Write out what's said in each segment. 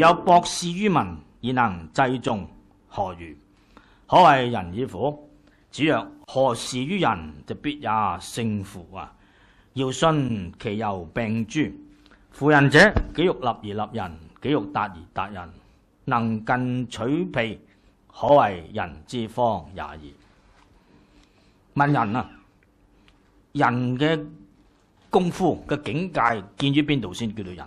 有博士于民而能济众，何如？可谓人以苦，子曰：何事于人，就必也胜乎？啊！要信其由病诸。辅人者，己欲立而立人，己欲达而达人。能近取彼，可谓人之方也矣。问人啊，人嘅功夫嘅境界见于边度先叫做人？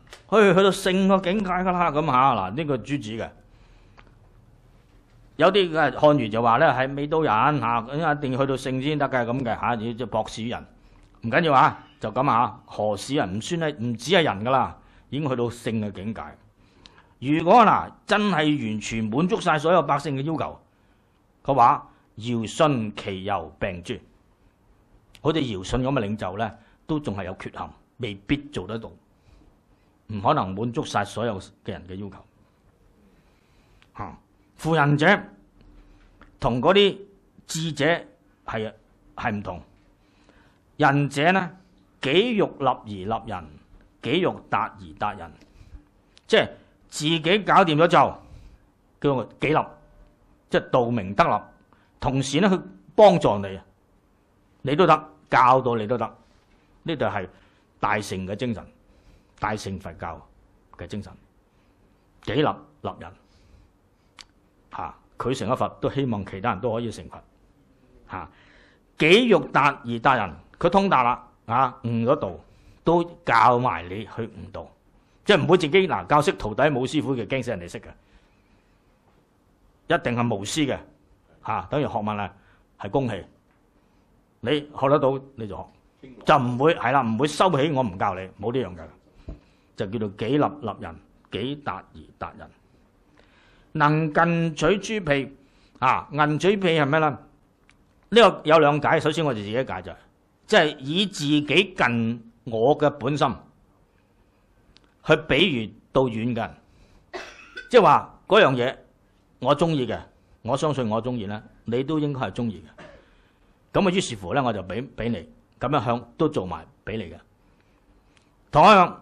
去去到聖嘅境界噶啦咁吓嗱，呢個主旨嘅有啲漢語就話咧係未到人嚇，一定要去到聖先得嘅咁嘅嚇，要就博士人唔緊要啊，就咁啊，何士人唔算係唔止係人噶啦，已經去到聖嘅境界。如果嗱真係完全滿足晒所有百姓嘅要求嘅話，遙舜其由病諸，好似遙舜咁嘅領袖咧，都仲係有缺陷，未必做得到。唔可能滿足晒所有嘅人嘅要求。嚇，富人者同嗰啲智者係系唔同。仁者呢，己欲立而立人，己欲達而達人，即係自己搞掂咗就叫己立，即係道明德立。同時呢，去幫助你，你都得，教導你都得。呢度係大成嘅精神。大乘佛教嘅精神，己立立人，嚇佢成一佛都希望其他人都可以成佛，嚇己欲達而達人，佢通達啦，啊悟嗰道都教埋你去悟道，即係唔會自己嗱教識徒弟冇師傅嘅驚死人哋識嘅，一定係無私嘅，嚇，等於學問啊係公器，你學得到你就學，就唔會係啦，唔會收起我唔教你，冇呢樣嘅。就叫做幾立立人，幾達而達人。能近取猪皮啊，银嘴皮係咩咧？呢個有兩解，首先我哋自己解就係，即系以自己近我嘅本心去比喻到遠近，即係話嗰樣嘢我中意嘅，我相信我中意咧，你都應該係中意嘅。咁啊，於是乎咧，我就俾俾你咁樣向都做埋俾你嘅。同样。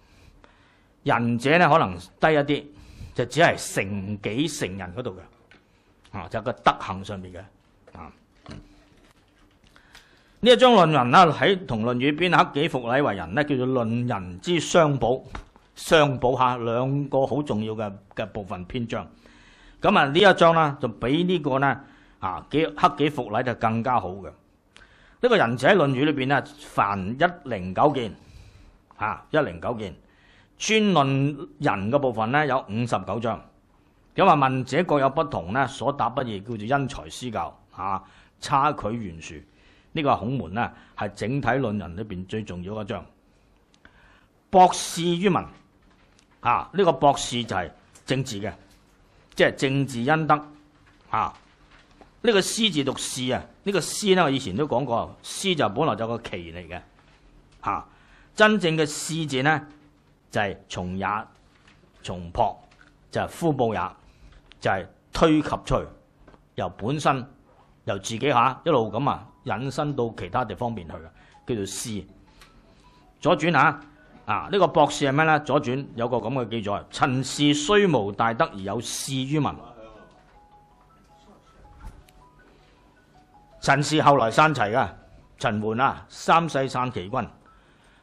仁者咧可能低一啲，就只系成己成人嗰度嘅，啊就个德行上边嘅，啊呢一张论文啦喺同《论语边克己复礼为人咧叫做《论人之相补，相补下两个好重要嘅嘅部分篇章。咁啊呢一章啦就比呢个咧啊几克己复礼就更加好嘅。呢个仁者喺《論語》裏邊啊，凡一零九件，嚇一零九件。專論人嘅部分咧有五十九章，咁啊問者各有不同咧，所答不異，叫做因材施教嚇，差距懸殊。呢個孔門咧係整體論人裏边最重要嘅一章。博士於民啊，呢個博士就係政治嘅，即係政治恩德啊。呢個诗字讀士啊，呢個诗咧我以前都講過，诗就本來就個奇嚟嘅嚇，真正嘅诗字咧。就係從也從破，就係夫報也，就係推及去，由本身由自己嚇一路咁啊引申到其他地方面去嘅，叫做思。左轉嚇啊！呢個博士係咩咧？左轉有個咁嘅記載：陳氏雖無大德而有事於民。陳氏後來散齊㗎，陳桓啊，三世散其君。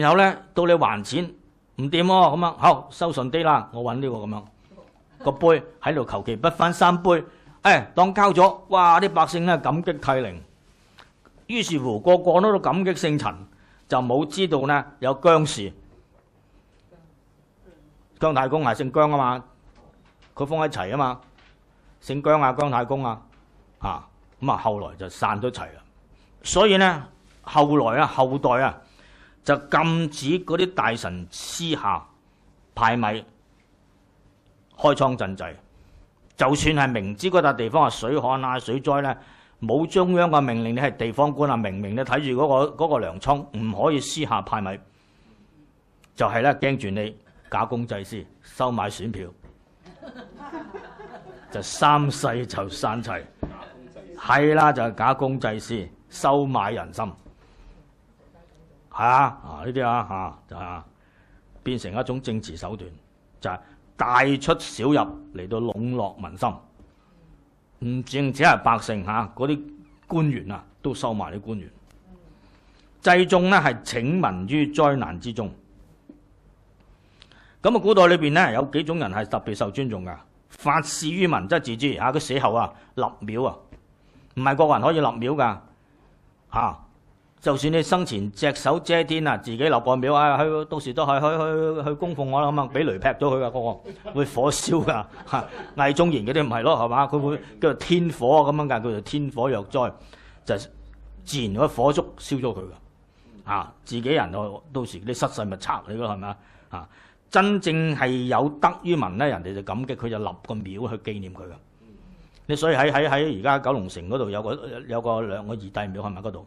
然後咧，到你還錢唔掂喎，咁样好收信啲啦，我揾呢個咁樣個杯喺度求其不翻三杯，誒當交咗，哇啲百姓咧感激涕零，於是乎個個都感激姓陳，就冇知道咧有姜氏姜太公係姓姜啊嘛，佢封喺齊啊嘛，姓姜啊姜太公啊，啊咁啊後來就散咗齊啦，所以咧後來啊後代啊。就禁止嗰啲大臣私下派米、開倉赈濟。就算係明知嗰笪地方係水旱啊、水災咧，冇中央嘅命令，你係地方官啊，明明你睇住嗰個嗰個倉，唔可以私下派米，就係咧驚住你假公濟私、收買選票，就三世就散齊，係啦，就係假公濟私、收買人心。系啊，啊呢啲啊，嚇就係變成一種政治手段，就係大出小入嚟到籠絡民心，唔淨只係百姓嚇，嗰啲官員啊都收埋啲官員。濟眾呢係請民於災難之中。咁啊，古代裏邊咧有幾種人係特別受尊重噶，發事於民則自知嚇，佢死後啊立廟啊，唔係國人可以立廟噶嚇。就算你生前隻手遮天啊，自己立個廟啊，去到時都係去去去供奉我啦。咁啊，俾雷劈咗佢噶嗰個會火燒噶 魏忠賢嗰啲唔係咯，係嘛？佢會叫做天火咁樣噶，叫做天火藥災，就自然嗰火燭燒咗佢噶嚇。自己人到時啲失勢咪拆你噶係咪啊？嚇，真正係有德於民咧，人哋就感激佢，就立個廟去紀念佢噶。你所以喺喺喺而家九龍城嗰度有個有個兩個二帝廟係咪嗰度？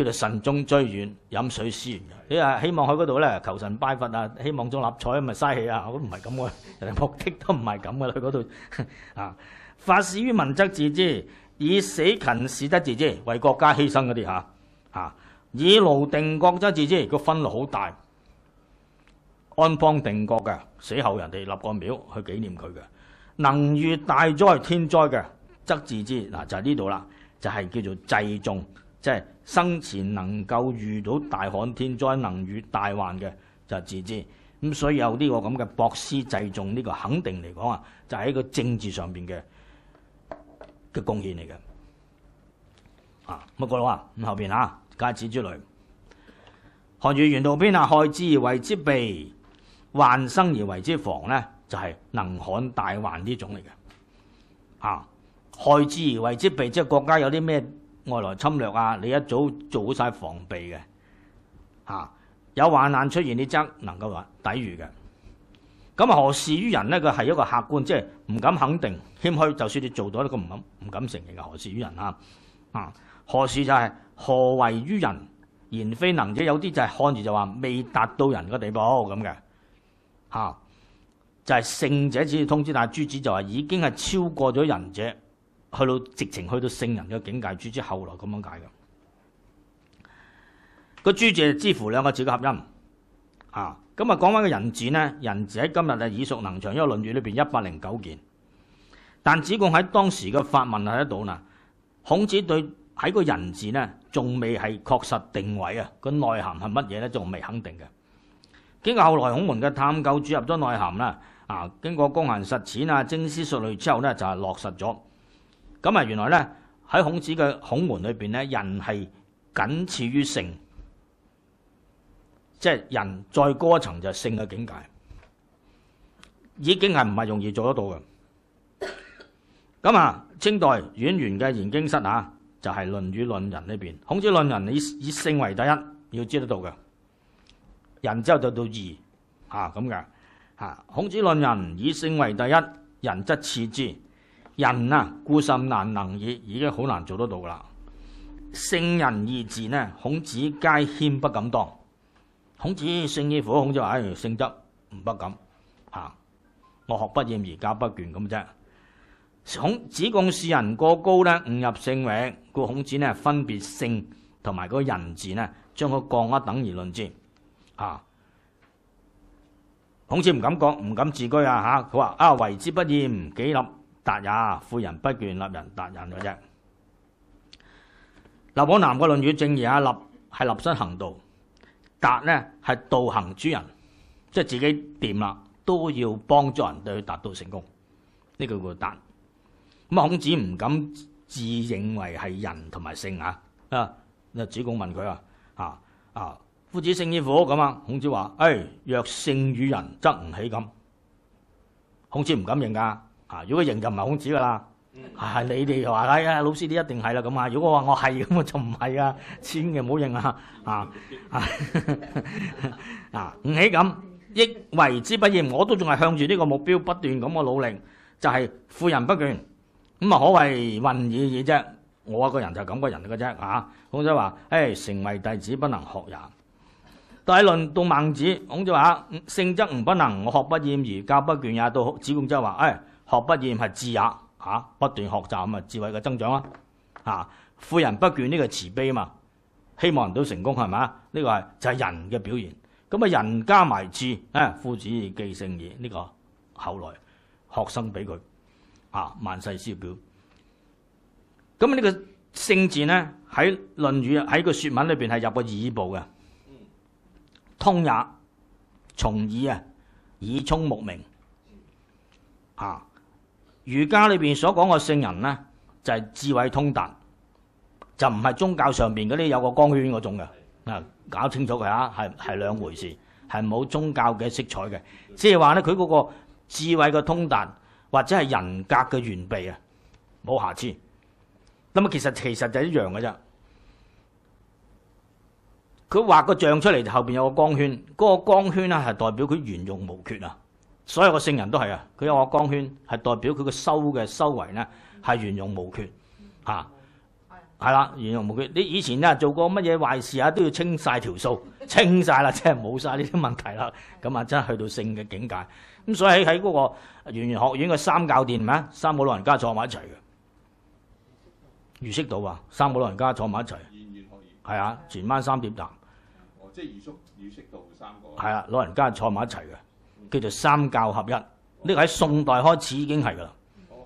叫做神中追远，饮水思源。你啊希望喺嗰度咧，求神拜佛啊，希望中立彩咁咪嘥气啊！我唔系咁嘅，人哋目的都唔系咁噶啦。嗰度 啊，发士于民则自之，以死勤事则自之，为国家牺牲嗰啲吓吓，以劳定国则自之。个分量好大，安邦定国嘅死后，人哋立个庙去纪念佢嘅。能遇大灾天灾嘅则自之，嗱就系呢度啦，就系叫做祭众。即係生前能夠遇到大旱天災，能遇大患嘅就自知。咁所以有呢個咁嘅博施濟眾呢個肯定嚟講啊，就係一個政治上邊嘅嘅貢獻嚟嘅。啊，咁過到啊，咁後邊啊，介此之類。看住《原道篇》啊，害之而為之備，患生而為之防咧，就係能罕大患呢種嚟嘅。啊，害之而為之備，即係國家有啲咩？外来侵略啊！你一早做好晒防备嘅，吓有患难出现，你则能够抵抵御嘅。咁何事于人呢？佢系一个客观，即系唔敢肯定、谦虚。就算你做到呢个唔敢、唔敢承认嘅何事于人啊？啊，何事就系何为于人，言非能者。有啲就系看住就话未达到人嘅地步咁嘅，吓就系圣者只要通知。但系诸子就话已经系超过咗人者。去到直情去到聖人嘅境界，諸之後來咁樣解嘅個朱子之乎兩個字嘅合音啊。咁啊，講翻個人字呢，人字喺今日係耳熟能详，因為论語裏边一百零九件，但子贡喺當時嘅法问睇得到呢孔子對喺個人字呢，仲未係確實定位啊，个內涵係乜嘢咧仲未肯定嘅。經過後來孔門嘅探究，注入咗內涵啦啊，經過公行實踐啊、精思熟慮之後呢，就係落實咗。咁啊，原來咧喺孔子嘅孔門裏边咧，人係僅次於性，即係人再高一層就係性嘅境界，已經係唔係容易做得到嘅。咁啊，清代阮元嘅《研經室》啊，就係論語論人呢邊，孔子論人以以聖為第一，要知得到嘅，人之後就到二，啊咁嘅吓孔子論人以性為第一，人則次之。人啊，孤甚難能已，已經好難做得到啦。聖人二字呢？孔子皆謙不敢當。孔子聖嘢乎？孔子話：哎，聖德唔不敢行，我學不厭而教不倦咁啫。孔子共士人過高呢，误入聖域，故孔子呢分別聖同埋个人字呢，將佢降一等而論之啊。孔子唔敢講，唔敢自居啊！吓，佢話啊，為之不厭，己立。达也，富人不倦立人，达人嘅啫。《立往南》嘅《论语》正義啊，立系立身行道，达呢系道行主人，即系自己掂啦，都要帮助人對佢达到成功。呢个叫达。咁孔子唔敢自认为系人同埋性。啊啊！那主公问佢啊啊，夫子圣与火咁啊？孔子话：，诶，若圣与人，则吾起咁。孔子唔敢认噶。啊！如果認就唔係孔子噶啦，係你哋話啦。老師你一定係啦咁啊。如果話我係咁，我就唔係啊。千祈唔好認啊！啊啊 啊！唔起咁亦為之不厌，我都仲係向住呢個目標不斷咁嘅努力，就係富人不倦咁啊，可謂運而已啫。我個人就咁個人嚟嘅啫啊。孔子話：，誒成為弟子不能學也。到論到孟子，孔子話：性質唔不能，我學不厭而教不倦也。到子之則話：，誒。学不厌系智也，吓不断学习咁啊智慧嘅增长啦，吓富人不倦呢个慈悲啊嘛，希望人都成功系咪啊？呢个系就系人嘅表现，咁啊人加埋智诶，夫子既圣矣，呢个后来学生俾佢啊万世师表。咁呢个圣字咧喺论语喺个说文里边系入个耳部嘅，通也从耳啊，耳聪目明，啊。儒家裏边所講嘅聖人咧，就係智慧通達，就唔係宗教上边嗰啲有個光圈嗰種嘅。啊，搞清楚佢吓，係系兩回事，係冇宗教嘅色彩嘅。即係話咧，佢嗰個智慧嘅通達，或者係人格嘅完備啊，冇瑕疵。咁啊，其實其實就一樣嘅啫。佢畫個像出嚟，後边有個光圈，嗰個光圈呢，係代表佢圆融無缺啊。所有個聖人都係啊，佢有個光圈，係代表佢嘅修嘅修為咧係圓融無缺嚇，係啦，圓融無缺。你以前啊做過乜嘢壞事啊都要清晒條數，清晒啦，即係冇晒呢啲問題啦。咁啊真係去到聖嘅境界。咁所以喺嗰個圓圓學院嘅三教殿咩？三個老人家坐埋一齊嘅，預識到啊，三個老人家坐埋一齊，圓圓學院係啊，全晚三點談。哦，即係預叔預識到三個。係啊，老人家坐埋一齊嘅。叫做三教合一，呢個喺宋代開始已經係噶啦。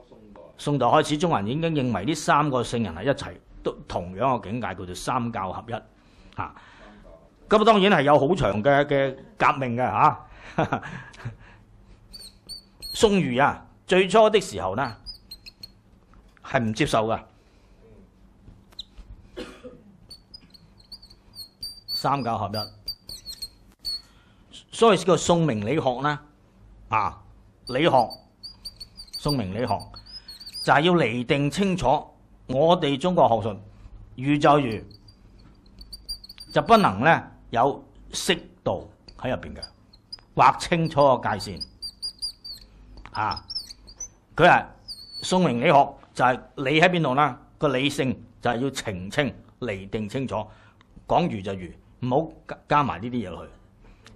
宋代，宋代開始，中人已經認為呢三個聖人係一齊，都同樣嘅境界，叫做三教合一。嚇，咁當然係有好長嘅嘅革命嘅嚇。宋儒啊，最初的時候呢，係唔接受噶三教合一。所以叫宋明理学啦，啊，理学宋明理学就系要厘定清楚，我哋中国学术宇宙如就不能咧有適度喺入边嘅劃清楚个界線，啊，佢系宋明理學就係理喺邊度啦，個理性就係要澄清厘定清楚，講如就如唔好加加埋呢啲嘢落去。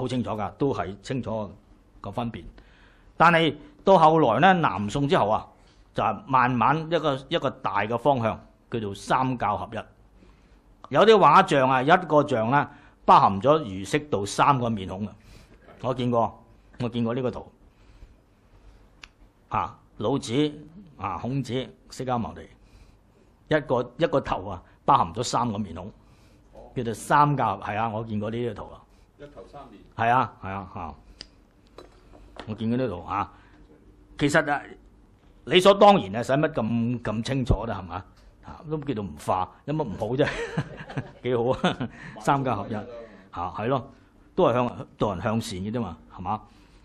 好清楚噶，都系清楚个分別。但系到后来咧，南宋之后啊，就慢慢一个一个大嘅方向叫做三教合一。有啲画像啊，一个像咧包含咗儒释道三个面孔嘅。我见过，我见过呢个图啊，老子啊，孔子，释迦牟尼，一个一个头啊，包含咗三个面孔，叫做三教。系啊，我见过呢个图啊。一头三年係啊，係啊嚇！我見到呢度嚇，其實啊，理所當然啊，使乜咁咁清楚啦，係嘛嚇，都叫做唔化，有乜唔好啫？幾好啊！三家合印嚇，係咯，都係向度人向善嘅啫嘛，係嘛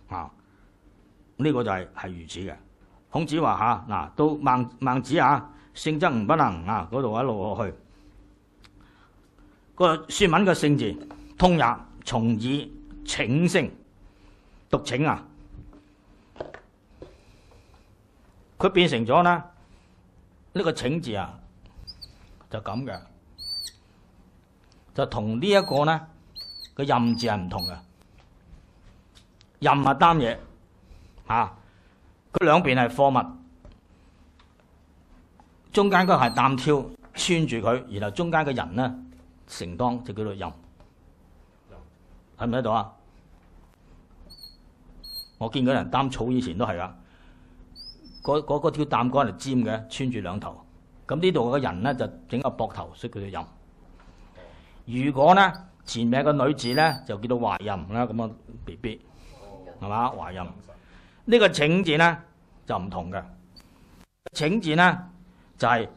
啊？呢個就係系如此嘅。孔子話吓，嗱，到孟孟子啊，性質唔不能啊，嗰度一路落去個書文嘅性字通也。從而請聲讀請啊，佢變成咗咧呢個請字啊，就咁嘅，就同呢一個呢個任字係唔同嘅。任係擔嘢吓，佢兩邊係貨物，中間個係擔挑穿住佢，然後中間嘅人呢承擔就叫做任。睇唔喺度啊？我見嗰人擔草以前都係啊，嗰嗰嗰條擔杆系尖嘅，穿住兩頭。咁呢度个人咧就整個膊頭，所以叫做如果咧前面個女字咧就叫做懷孕啦，咁啊 B B，係嘛懷孕？呢個請字咧就唔同嘅。請字咧就係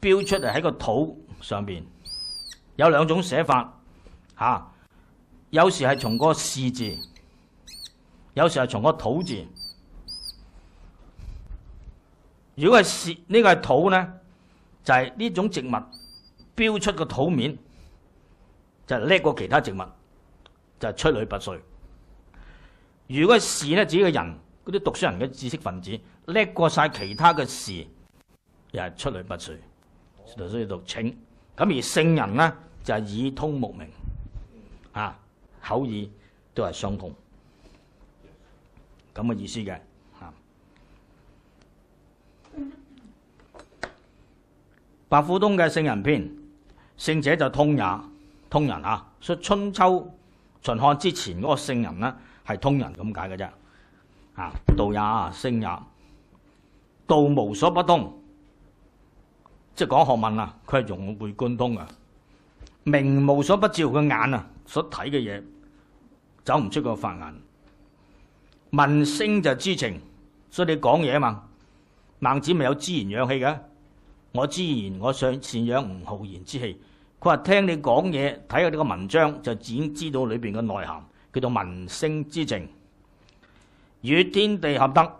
標出嚟喺個肚上边，有兩種寫法嚇。有時係從個士字，有時係從個土字。如果係士呢個係土咧，就係呢種植物標出個土面就叻過其他植物，就出類拔萃。如果系士咧，指個人嗰啲讀書人嘅知識分子叻過晒其他嘅士，又係出類拔萃。讀書读讀清。咁而聖人咧就係以通目明，啊。口耳都系相同，咁嘅意思嘅。白虎通嘅圣人篇，圣者就通也，通人啊。所以春秋、秦汉之前嗰个圣人呢，系通人咁解嘅啫。啊，道也，圣也，道无所不通，即系讲学问啊，佢系融会贯通啊。明无所不照嘅眼啊！所睇嘅嘢走唔出個煩眼。文聲就知情，所以你講嘢啊嘛。孟子咪有滋然氧氣嘅，我知然我想善養唔浩然之氣。佢話聽你講嘢，睇下呢個文章就已经知道裏边嘅內涵，叫做文聲知情，與天地合德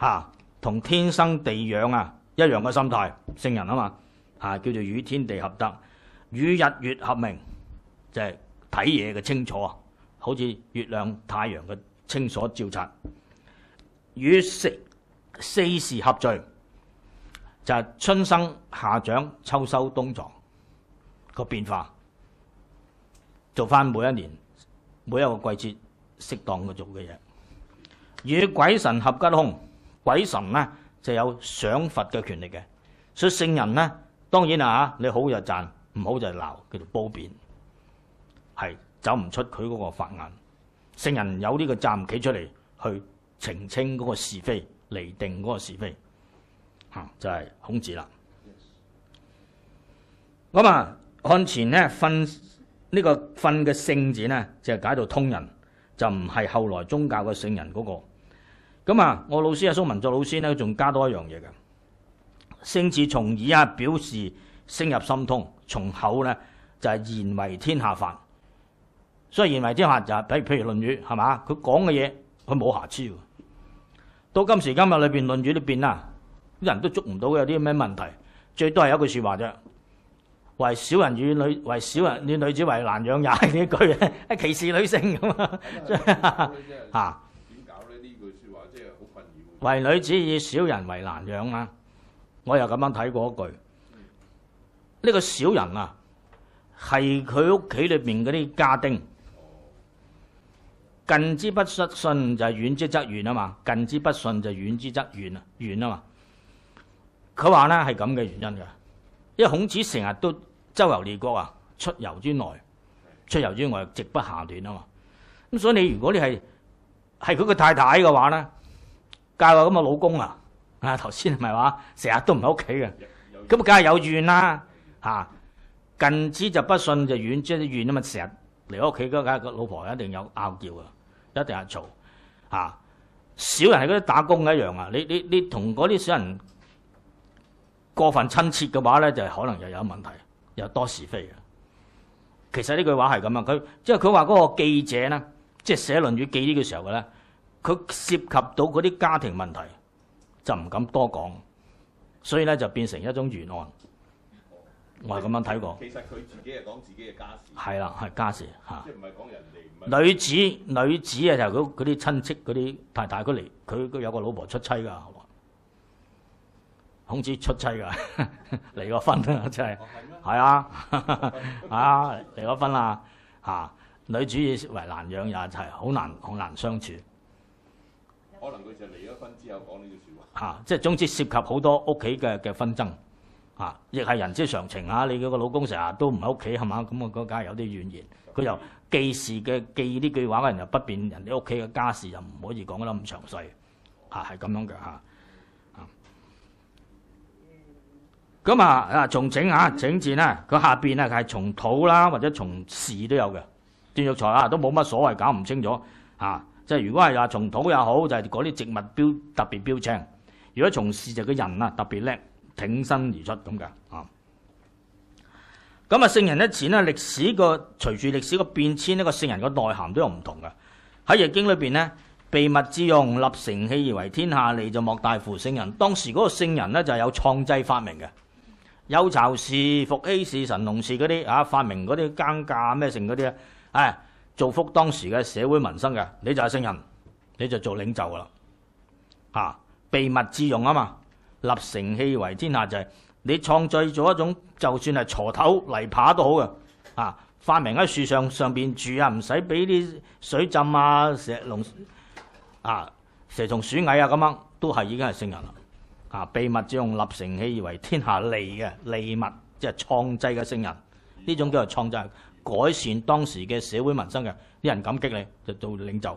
嚇，同天生地養啊一樣嘅心態，聖人啊嘛嚇，叫做與天地合德。與日月合明，就係睇嘢嘅清楚啊！好似月亮、太陽嘅清楚照察。與四四時合聚，就係春生、夏長、秋收、冬藏個變化。做翻每一年、每一個季節適當嘅做嘅嘢。與鬼神合吉凶，鬼神咧就有想佛嘅權力嘅。所以聖人咧，當然啦你好就賺。唔好就係鬧，叫做褒贬，係走唔出佢嗰個法眼。聖人有呢個站企出嚟，去澄清嗰個是非，嚟定嗰個是非，嚇就係孔子啦。咁啊，漢前咧訓呢個訓嘅聖字咧，就係解到通人，就唔係後來宗教嘅聖人嗰個。咁啊，我老師阿蘇文作老師咧，仲加多一樣嘢嘅聖字從而啊表示。升入心通，從口咧就係言為天下范。所以言為天下就係，比如譬如論語係嘛，佢講嘅嘢佢冇瑕疵到今時今日裏边，《論語里边啊，啲人都捉唔到有啲咩問題？最多係一句说話啫，為小人與女为小人与女子為難養也呢一句咧，歧視女性咁啊？吓點搞咧？呢句说話即係好困扰。為女子與小人為難養啊！我又咁樣睇過一句。呢個小人啊，係佢屋企裏边嗰啲家丁，近之不失信就系遠之則遠啊嘛，近之不信就遠之則遠啊遠啊嘛。佢話咧係咁嘅原因嘅，因為孔子成日都周遊列國啊，出遊之内，出遊之外直不下斷啊嘛。咁所以你如果你係系佢嘅太太嘅話咧，教下咁嘅老公啊，啊頭先係咪話成日都唔喺屋企嘅，咁梗係有怨啦。嚇近知就不信就遠，即係遠啊嘛！成日嚟屋企嗰個老婆一定有拗叫啊，一定係嘈吓。小人喺嗰啲打工一樣啊！你你你同嗰啲小人過分親切嘅話咧，就可能又有問題，又多是非啊！其實呢句話係咁啊，佢即系佢話嗰個記者咧，即系寫論語記呢個時候嘅咧，佢涉及到嗰啲家庭問題就唔敢多講，所以咧就變成一種悬案。我係咁樣睇過。其實佢自己係講自己嘅家事。係啦，係家事嚇。即係唔係講人哋？女子，女子啊，就嗰啲親戚嗰啲太太，佢嚟，佢佢有個老婆出妻㗎，嘛？孔子出妻㗎，離咗婚啊，真係。係啊，啊離咗婚啦，嚇！女以为難養也係好難，好難相處。可能佢就離咗婚之後講呢句説話。嚇！即系總之涉及好多屋企嘅嘅紛爭。啊！亦係人之常情啊！你嗰個老公成日都唔喺屋企係嘛？咁我嗰家有啲怨言，佢又記事嘅記呢句話嘅人又不便人哋屋企嘅家事又唔可以講得咁詳細，嚇係咁樣嘅嚇。咁啊啊，從整啊整字咧，佢下邊啊係從土啦，或者從事都有嘅。段玉才啊都冇乜所謂，搞唔清楚嚇。即係如果係啊從土又好，就係嗰啲植物標特別標青；如果從事就個人啊特別叻。挺身而出咁嘅啊！咁啊，聖人一詞咧，歷史個隨住歷史個變遷呢個聖人個內涵都有唔同嘅。喺《易經》裏边咧，秘密之用，立成器而為天下利，就莫大乎聖人。當時嗰個聖人咧，就有創制發明嘅，有巢氏、伏羲氏、神农氏嗰啲啊，發明嗰啲耕架咩性嗰啲啊，唉，造福當時嘅社會民生嘅，你就係聖人，你就做領袖噶啦啊！秘密之用啊嘛～立成器為天下就係你創制咗一種，就算係锄頭泥耙都好嘅，啊發明喺樹上上边住啊，唔使俾啲水浸啊，蛇龙啊、蛇蟲鼠蟻啊咁樣，都係已經係聖人啦。啊，秘密用立成器為天下利嘅利物，即係創製嘅聖人，呢種叫做創製改善當時嘅社會民生嘅，啲人感激你就做領袖。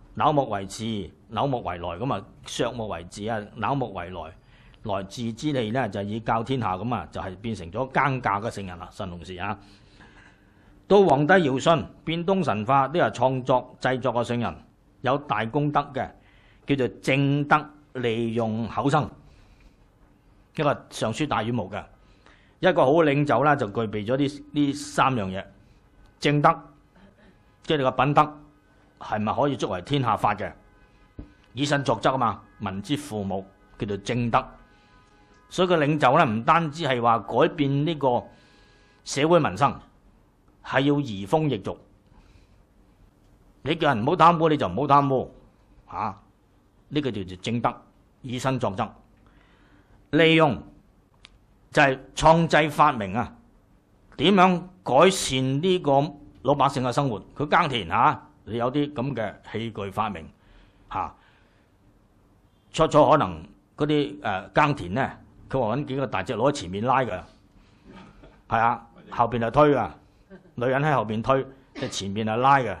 朽木為次，朽木為來，咁啊削木為治啊，朽木為來。來治之利咧，就以教天下咁啊，就係變成咗耕稼嘅聖人啦。神龍氏啊，到皇帝遙舜變東神化，都係創作製作嘅聖人，有大功德嘅，叫做正德利用口生。一個上書大羽毛嘅一個好領袖啦，就具備咗呢呢三樣嘢：正德，即係你個品德。系咪可以作為天下法嘅？以身作則啊嘛！民之父母叫做正德，所以個領袖咧唔單止係話改變呢個社會民生，係要移風易俗。你叫人唔好貪污，你就唔好貪污嚇。呢個叫叫正德，以身作則。利用就係創制發明啊，點樣改善呢個老百姓嘅生活？佢耕田嚇。有啲咁嘅器具發明，嚇初初可能嗰啲誒耕田咧，佢話揾幾個大隻佬喺前面拉嘅，係啊，後邊就推嘅，女人喺後邊推，即前面係拉嘅。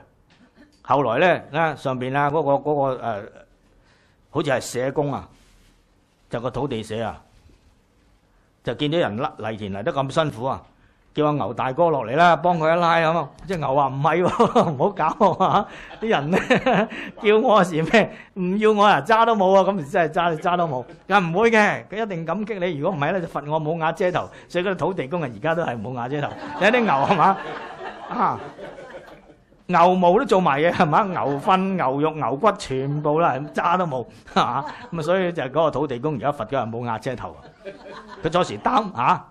後來咧，咧上邊啊嗰個嗰個好似係社工啊，就個土地社啊，就見到人拉犁田嚟得咁辛苦啊！叫阿牛大哥落嚟啦，幫佢一拉咁啊！只牛話唔係喎，唔好搞啊！啲人咧 叫我時咩？唔要我啊，揸都冇啊！咁咪真係揸揸都冇。佢唔會嘅，佢一定感激你。如果唔係咧，就罰我冇瓦遮頭。所以嗰啲土地公啊，而家都係冇瓦遮頭。有啲牛係嘛 啊？牛毛都做埋嘢係嘛？牛糞、牛肉、牛骨，全部啦，揸都冇嚇。咁啊，所以就係嗰個土地公而家罰佢係冇瓦遮頭。佢坐時擔嚇。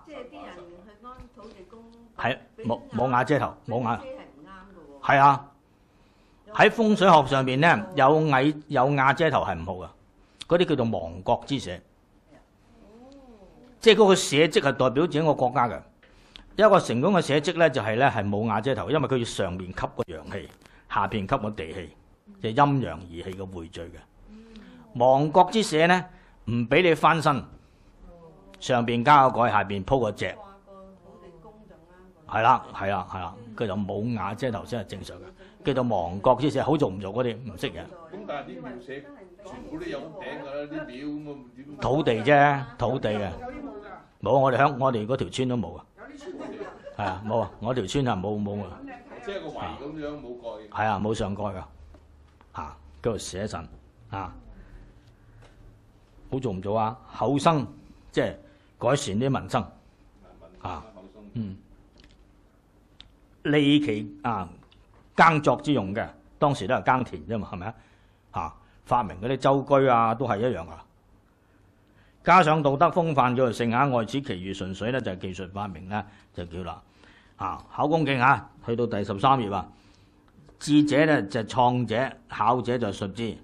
系冇冇瓦遮头，冇瓦系啊！喺风水学上边咧，有瓦有瓦遮头系唔好噶，嗰啲叫做亡国之社，即系嗰个社稷系代表整个国家嘅。一个成功嘅社稷咧，就系咧系冇瓦遮头，因为佢要上面吸个阳气，下边吸个地气，就系阴阳二气嘅汇聚嘅。亡国之社咧，唔俾你翻身，上边加个盖，下边铺个石。系啦，系啦，系啦，佢就冇瓦遮头先系正常嘅。叫做亡国之石，好做唔做嗰啲唔识嘅。咁但係啲民社全部你有冇頂啦？啲表咁啊？土地啫，土地嘅。冇，我哋鄉我哋嗰條村都冇嘅。系啊，冇啊，我条村係冇冇啊。即系个围咁样冇盖。系啊，冇上蓋㗎。啊，叫度写神啊，好做唔做啊？后生即系改善啲民生啊，嗯。利其啊耕作之用嘅，當時都系耕田啫嘛，系咪啊？吓，發明嗰啲舟居啊，都係一樣噶。加上道德風範叫做聖雅外此其餘純粹咧就係技術發明咧就叫啦。嚇考功敬嚇，去到第十三頁啊。智者咧就創者，巧者就述之。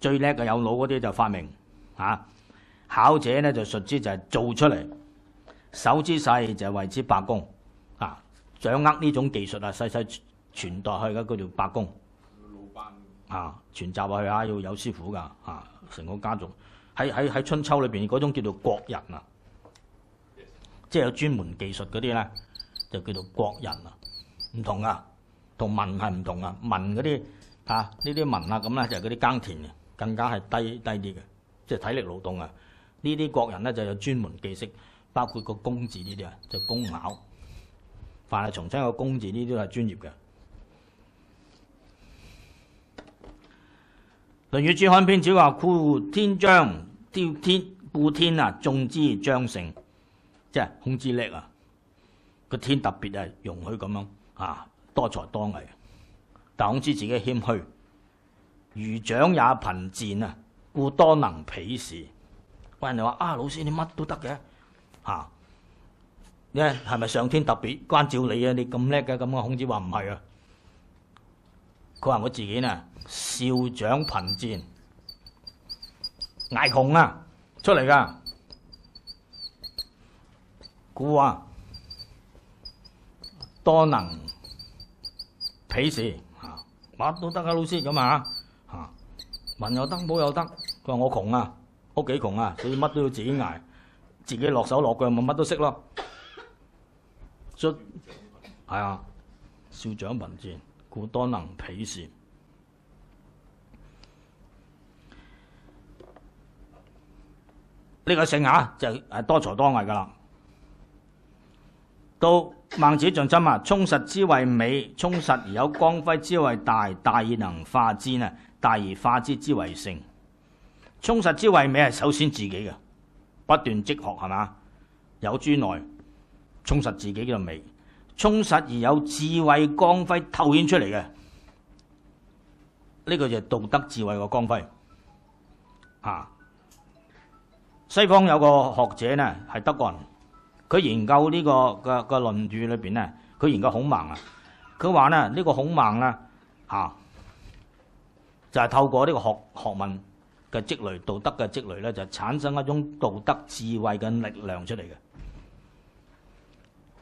最叻嘅有腦嗰啲就發明，嚇巧者咧就述之就係做出嚟，手之細就為之百功。掌握呢種技術啊，細細傳代去嘅嗰條百工啊，傳習去啊，要有師傅噶啊，成個家族喺喺喺春秋裏邊嗰種叫做國人啊，即係有專門技術嗰啲咧，就叫做國人啊，唔同啊，同民係唔同啊，民嗰啲啊呢啲民啊咁咧就係嗰啲耕田嘅，更加係低低啲嘅，即係體力勞動啊。呢啲國人咧就有專門技識，包括個工字呢啲啊，就工咬。凡係重寫個公字，呢啲都係專業嘅。《论語》朱刊編只話：，故天將丟天，故天啊，众之將成，即係空之叻啊！個天特別係容許咁樣啊，多才多藝。但空知自己谦虛，如长也貧賤啊，故多能鄙視。喂人哋話啊，老師你乜都得嘅啊！咧係咪上天特別關照你啊？你咁叻嘅咁啊？孔子話唔係啊，佢話我自己啊，少长貧賤挨窮啊出嚟噶，故话多能鄙視嚇乜都得啊，老師咁啊吓文又得，武又得。佢話我窮啊，屋企窮啊，所以乜都要自己挨，自己落手落腳咪乜都識咯。出系啊，少長文傳，故多能鄙視。呢個姓啊，就系多才多藝噶啦。到孟子象身啊，充實之為美，充實而有光輝之為大，大而能化之啊，大而化之之為盛。充實之為美係首先自己嘅，不斷積學係嘛，有專内。充实自己嘅味，充实而有智慧光辉透现出嚟嘅，呢个就系道德智慧嘅光辉。啊，西方有个学者咧系德国人，佢研究呢个嘅嘅论语里边咧，佢研究孔孟啊，佢话咧呢个孔孟啊，啊，就系透过呢个学学问嘅积累，道德嘅积累咧，就产生一种道德智慧嘅力量出嚟嘅。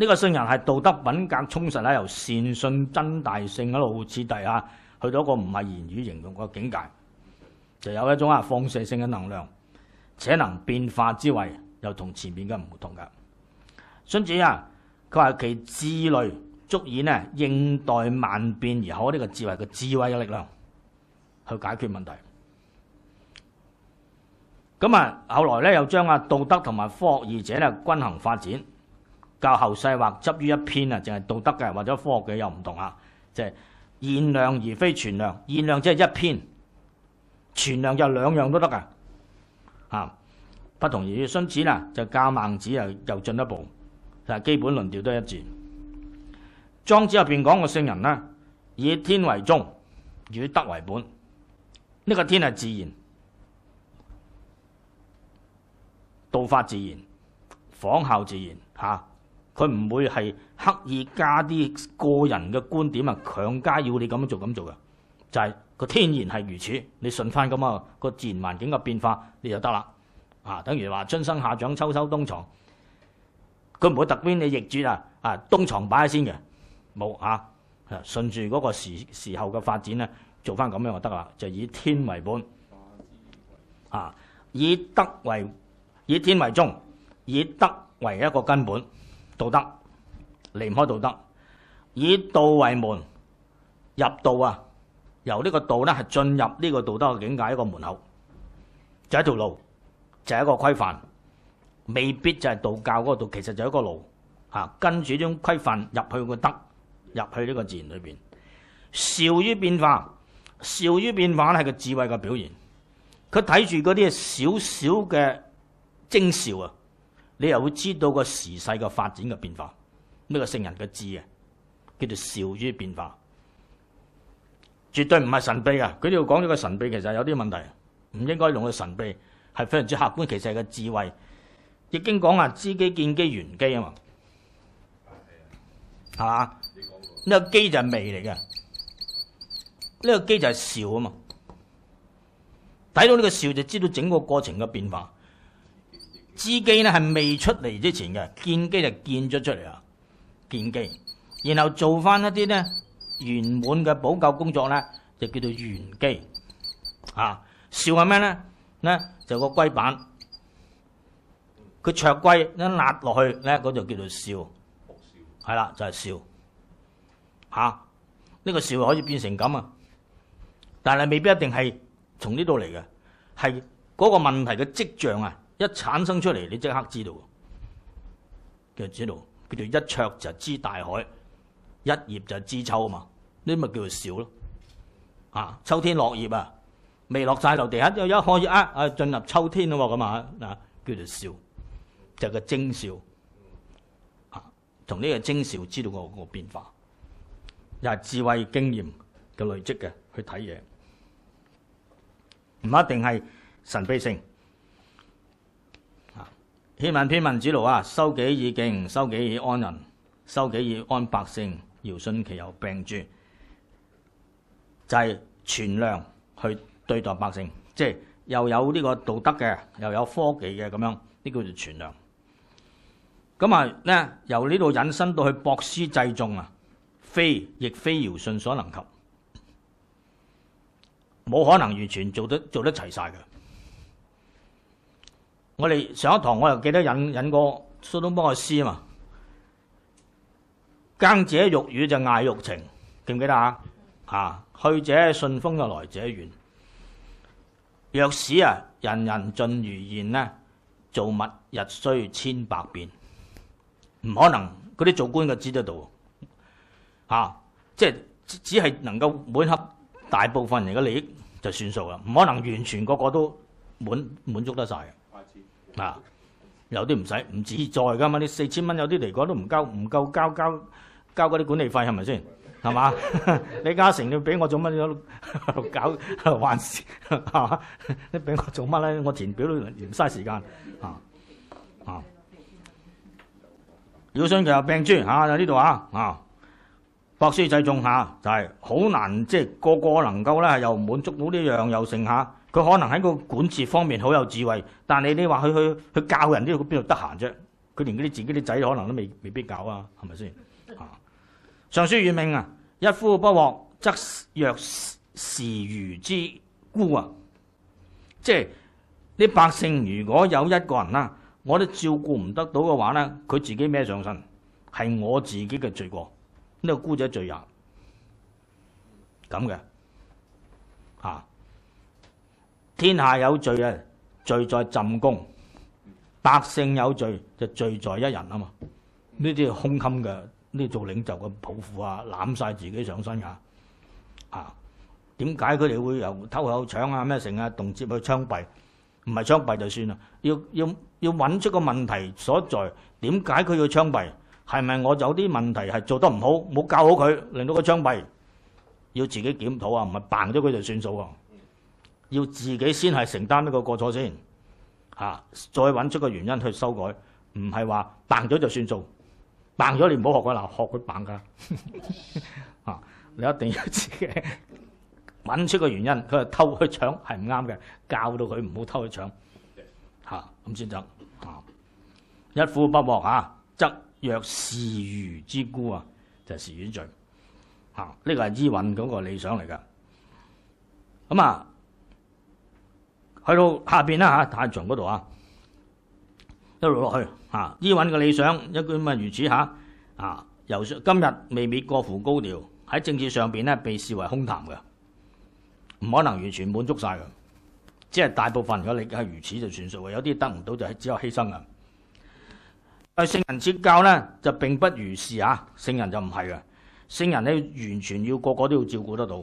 呢個聖人係道德品格充實喺由善信真大聖一路徹底啊，去到一個唔係言語形容個境界，就有一種啊放射性嘅能量，且能變化之慧，又同前面嘅唔同噶。孫子啊，佢話其智慮足以呢應對萬變，而好呢個智慧嘅智慧嘅力量去解決問題。咁啊，後來咧又將啊道德同埋科學二者咧均衡發展。教後世或執於一篇啊，淨係道德嘅，或者科嘅又唔同啊，即係現量而非全量。現量即係一篇，全量就兩樣都得噶嚇。不同而孙子啊，就教孟子又又進一步，但系基本论調都一致。莊子入边講個聖人呢，以天為宗，以德為本。呢個天係自然，道法自然，仿效自然嚇。佢唔會係刻意加啲個人嘅觀點啊，強加要你咁樣做咁做嘅，就係個天然係如此，你順翻咁啊個自然環境嘅變化你就得啦啊。等於話春生夏長，秋收冬藏，佢唔會特別你逆轉啊啊冬藏擺喺先嘅冇啊，順住嗰個時時候嘅發展咧，做翻咁樣就得啦。就以天為本啊，以德為以天為宗，以德為一個根本。道德离唔开道德，以道为门入道啊！由呢个道咧系进入呢个道德嘅境界一个门口，就一条路，就一个规范，未必就系道教嗰个道，其实就一个路吓，跟住呢种规范入去个德，入去呢个自然里边，少于变化，少于变化咧系个智慧嘅表现，佢睇住嗰啲少少嘅精兆啊！你又會知道個時勢個發展嘅變化，呢个聖人嘅智啊，叫做兆於變化，絕對唔係神秘啊！佢哋講呢個神秘其實有啲問題，唔應該用个神秘，係非常之客觀，其實係個智慧。易經講啊，知機見機緣機啊嘛，係嘛？呢個機就係微嚟嘅，呢個機就係兆啊嘛。睇到呢個兆就知道整個過程嘅變化。知機咧係未出嚟之前嘅，見機就見咗出嚟啊！見機，然後做翻一啲咧圆满嘅補救工作咧，就叫做圓機。嚇，笑係咩咧？咧就個龜板，佢啄龜一压落去咧，嗰就叫做笑。係啦，就係笑。嚇，呢個笑可以變成咁啊，但係未必一定係從呢度嚟嘅，係嗰個問題嘅跡象啊！一產生出嚟，你即刻知道，佢知道，叫做一灼就知大海，一葉就知秋啊嘛，呢咪叫做笑咯，啊，秋天落葉啊，未落晒落地下，又一可以啊啊進入秋天咯咁啊，嗱叫做笑，就個精兆，啊，同呢個精兆知道個個變化，又係智慧經驗嘅累積嘅去睇嘢，唔一定係神秘性。希文篇文指路啊，修己以敬，修己以安人，修己以安百姓。尧舜其有病住，就系全量去对待百姓，即系又有呢个道德嘅，又有科技嘅咁样，呢叫做全量。咁啊，咧由呢度引申到去博施济众啊，非亦非尧舜所能及，冇可能完全做得做得齐晒嘅。我哋上一堂我又记得引引过苏东坡嘅诗嘛，耕者欲语就嗌欲情，记唔记得啊？啊，去者顺风又来者远，若使啊人人尽如言呢，做物日需千百变，唔可能。嗰啲做官嘅知得到，啊，即系只系能够满合大部分人嘅利益就算数啦，唔可能完全个个都满满足得晒嗱，有啲唔使，唔自在噶嘛？你四千蚊有啲嚟讲都唔夠，唔夠交交交嗰啲管理費係咪先？係嘛？李嘉誠你俾我做乜嘢？搞還是 嘛？你俾我做乜咧？我填表都唔嘥時間。啊啊，腰酸就病豬嚇，就呢度啊啊，博書仔眾下就係好難，即係個個能夠咧又滿足到呢樣又剩下。佢可能喺个管治方面好有智慧，但你你话佢去去教人呢度边度得闲啫？佢连嗰啲自己啲仔可能都未未必教啊，系咪先？啊，尚书原命啊，一夫不获，则若是如之孤啊，即系啲百姓如果有一个人啦，我都照顾唔得到嘅话咧，佢自己孭上身，系我自己嘅罪过，呢个孤者罪人咁嘅啊。天下有罪啊，罪在朕公；百姓有罪，就罪在一人啊嘛！呢啲係襟嘅，呢做领袖嘅抱負啊，攬晒自己上身呀！啊，點解佢哋會由偷口搶啊咩成啊，動接去槍毙？唔係槍毙就算啦，要要要揾出個問題所在。點解佢要槍毙？係咪我有啲問題係做得唔好，冇教好佢，令到佢槍毙？要自己檢討啊，唔係扮咗佢就算數啊！要自己先係承擔呢個過錯先嚇，再揾出個原因去修改，唔係話掟咗就算做，掟咗你唔好學佢嗱學佢掟㗎啊！你一定要自己揾出個原因，佢係偷佢搶係唔啱嘅，教到佢唔好偷佢搶嚇咁先得啊！一夫不獲啊，則若事如之孤啊，就係院罪啊！呢個係醫患嗰個理想嚟㗎咁啊。去到下边啦吓，太陽嗰度啊，一路落去嚇。伊尹嘅理想一句咁啊如此吓啊，由今日未免過乎高調，喺政治上边咧，被視為空談嘅，唔可能完全滿足晒嘅，即係大部分嘅力係如此就算数嘅，有啲得唔到就只有犧牲嘅。但係聖人教咧就並不如是嚇，聖人就唔係嘅，聖人咧完全要個個都要照顧得到。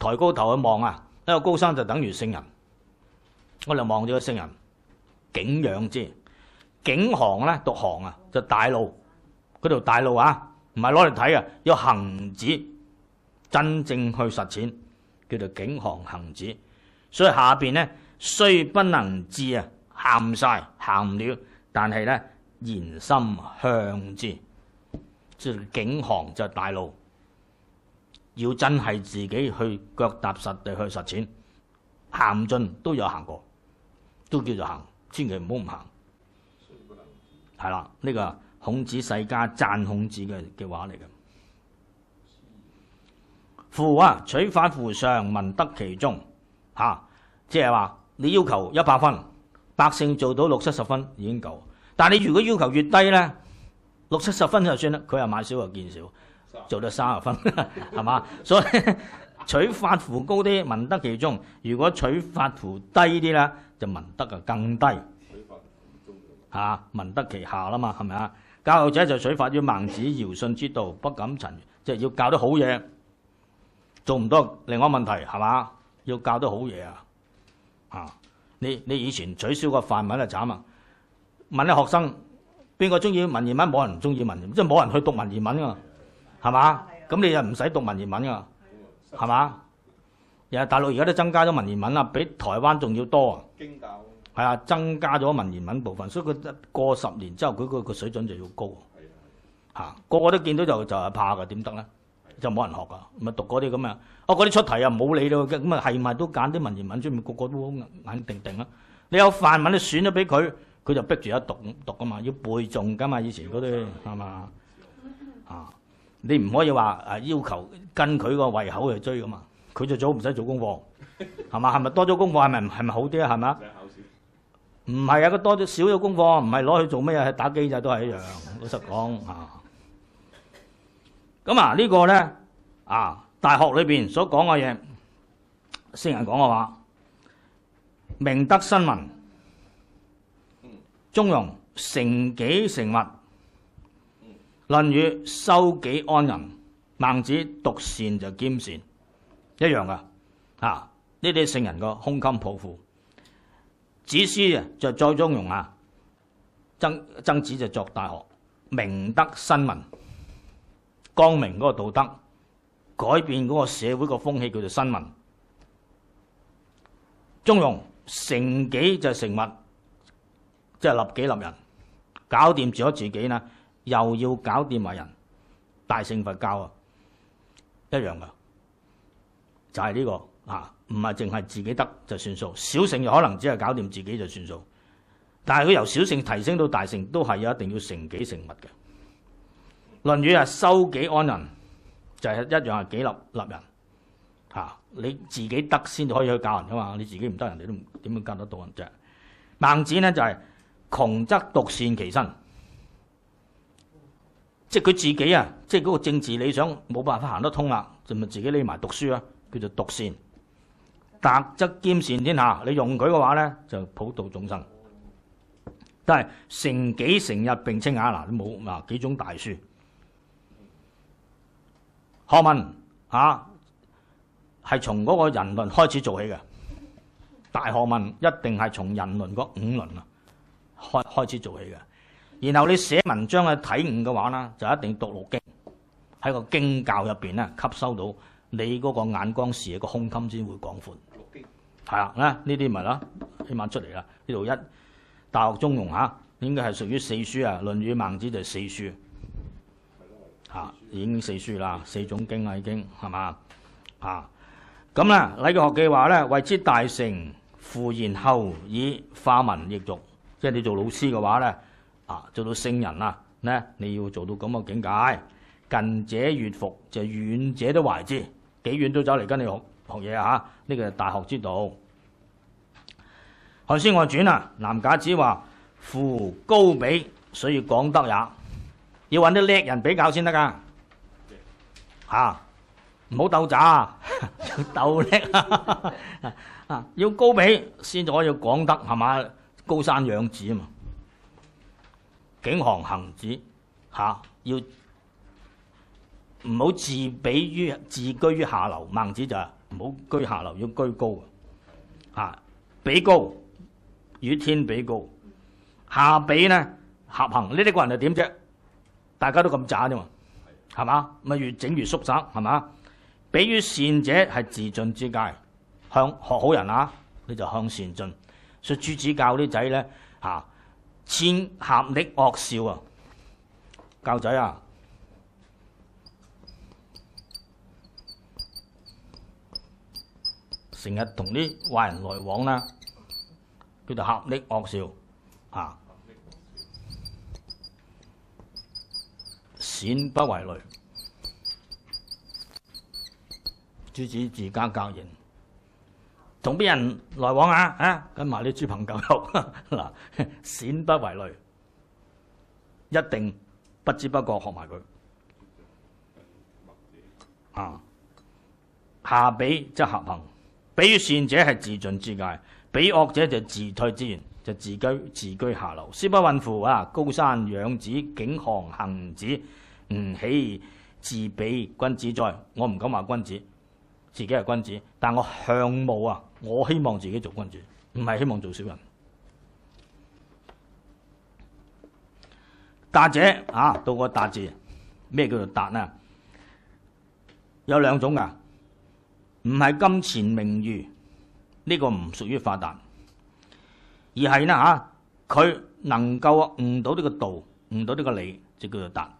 抬高頭去望啊，一個高山就等於聖人，我哋望住個聖人，景仰之。景行咧，讀行啊，就大路。嗰條大路啊，唔係攞嚟睇啊，要行止，真正去實踐叫做景行行止。所以下边咧，雖不能至啊，行晒喊行唔了，但係咧，言心向之。即係景行就大路。要真係自己去腳踏實地去實踐，行进都有行過，都叫做行。千祈唔好唔行。係啦，呢個孔子世家讚孔子嘅嘅話嚟嘅。父啊，取法乎上，民得其中。嚇，即係話你要求一百分，百姓做到六七十分已經夠。但你如果要求越低咧，六七十分就算啦。佢又買少又見少。做到三十分，係嘛？所以 取法符高啲，文德其中。如果取法符低啲咧，就文德啊更低。取法中文德其下啦嘛，係咪啊？教育者就取法要孟子、尧舜之道，不敢陈，即係要教得好嘢，做唔到另一個問題係嘛？要教得好嘢啊！啊，你你以前取消個范文啊，就慘啊？問啲學生邊個中意文言文，冇人中意文，即係冇人去讀文言文啊！嘛？係嘛？咁你又唔使讀文言文㗎，係嘛？又大陸而家都增加咗文言文啦，比台灣仲要多。係啊，增加咗文言文部分，所以佢過十年之後，佢個個水準就要高。嚇，個個都見到就就係怕㗎，點得咧？就冇人學㗎，咪讀嗰啲咁啊？哦，嗰啲出題又冇理到咁啊係咪都揀啲文言文出咪個個都眼定定啦？你有范文，你選咗俾佢，佢就逼住一讀讀噶嘛，要背誦㗎嘛，以前嗰啲係嘛啊？你唔可以話啊要求跟佢個胃口去追噶嘛？佢就早唔使做功課係 嘛？係咪多咗功課係咪係咪好啲啊？係咪啊？唔係啊！佢多咗少咗功課，唔係攞去做咩啊？打機就都係一樣。老實講啊。咁啊呢個咧啊大學裏邊所講嘅嘢，聖人講嘅話，明德新聞，中庸成己成物。论语修己安人，孟子独善就兼善，一样噶。吓，呢啲圣人个胸襟抱负，子书啊就再中庸啊，曾曾子就作大学，明德新民，光明嗰个道德，改变嗰个社会个风气叫做新民。中庸成己就成物，即系立己立人，搞掂咗自己呢。又要搞掂埋人，大乘佛教啊，一樣噶，就係呢個啊，唔係淨係自己得就算數，小乘又可能只係搞掂自己就算數，但係佢由小乘提升到大乘，都係有一定要成己成物嘅。《論語》啊，修己安人就係一樣係己立立人，嚇你自己得先可以去教人噶嘛，你自己唔得，人哋都唔點樣教得到人啫。孟子咧就係窮則獨善其身。即係佢自己啊！即係嗰個政治理想冇辦法行得通啦，就咪自己匿埋讀書啊！叫做讀善，達則兼善天下。你用佢嘅話咧，就普度眾生。但係成幾成日並稱啊！嗱，冇嗱幾種大書，學問啊，係從嗰個人倫開始做起嘅。大學問一定係從人倫嗰五倫啊，開開始做起嘅。然後你寫文章嘅體悟嘅話咧，就一定要讀六經，喺個經教入边咧，吸收到你嗰個眼光視野個胸襟先會廣闊。六經，係呢啲咪啦，起碼出嚟啦。呢度一大學中庸吓，應該係屬於四書啊，《論語》《孟子》就四書嚇，已經四書啦，四種經啦，已經係嘛嚇。咁啦，禮記學嘅話咧，為之大成，复然後以化文易俗，即係你做老師嘅話咧。啊！做到聖人啦？呢你要做到咁嘅境界，近者悦服，就遠者都懷之，幾遠都走嚟跟你學学嘢啊！呢個大學之道，《韩詩我傳》啊，南假子話：，富高比，所以講得也。要揾啲叻人比較先得噶，嚇！唔好斗渣，要 鬥叻 啊！要高比先至可以講得係嘛？高山仰止啊！警行行止，嚇要唔好自比於自居於下流。孟子就係唔好居下流，要居高啊！比高與天比高，下比呢合行呢啲個人係點啫？大家都咁渣啫嘛，係嘛？咪越整越縮省係嘛？比於善者係自進之界，向學好人啊，你就向善進。所以朱子教啲仔咧嚇。千合力恶少啊！教仔啊，成日同啲坏人来往啦，叫做合力恶少啊！善不为累，诸子自家教人。同邊人來往啊？啊，跟埋啲豬朋狗友，嗱，鮮不為累，一定不知不覺學埋佢啊。下比則合行，比善者係自盡之戒，比惡者就自退之源，就自居自居下流。斯不韻乎？啊，高山仰止，景行行止，吾喜自比君子，在我唔敢話君子。自己係君子，但我向慕啊，我希望自己做君子，唔係希望做小人。達者啊，到個達字，咩叫做達呢？有兩種噶，唔係金錢名譽呢個唔屬於发達，而係呢吓，佢能夠悟到呢個道，悟到呢個理，就叫做達。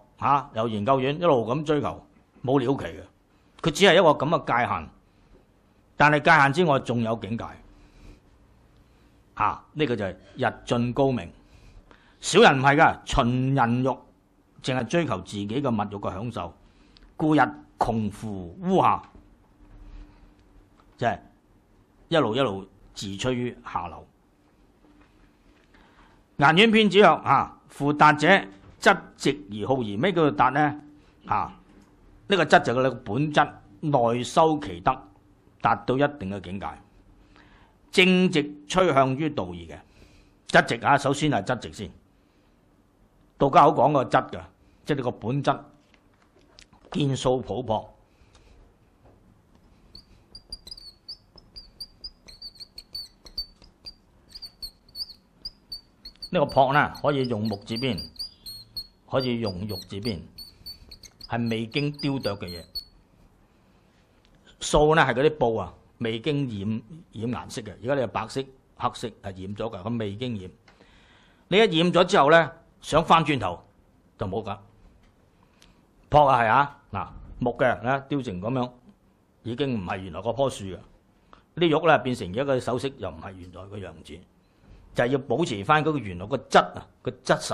嚇！由研究院一路咁追求，冇了期嘅。佢只係一個咁嘅界限，但係界限之外仲有境界。嚇！呢個就係日進高明。小人唔係噶，秦人欲，淨係追求自己嘅物欲嘅享受，故日窮乎烏下，即係一路一路自吹於下流。顏院篇之後，嚇，富达者。质直而好而咩叫做达呢？吓呢个质就你个本质，内修其德，达到一定嘅境界，正直趋向于道义嘅质直啊。首先系质直先，道家好讲个质㗎即系你个本质，见素普朴。呢个朴呢，可以用木字边。可以用玉字边，系未经雕琢嘅嘢。素咧系嗰啲布啊，未经染染颜色嘅。而家你白色、黑色系染咗噶，咁未经染。你一染咗之后咧，想翻转头就冇噶。朴啊系啊，嗱木嘅咧雕成咁样，已经唔系原来嗰棵树啊。呢玉咧变成一个首饰，又唔系原来个样子。就系要保持翻嗰个原来个质啊，个质实。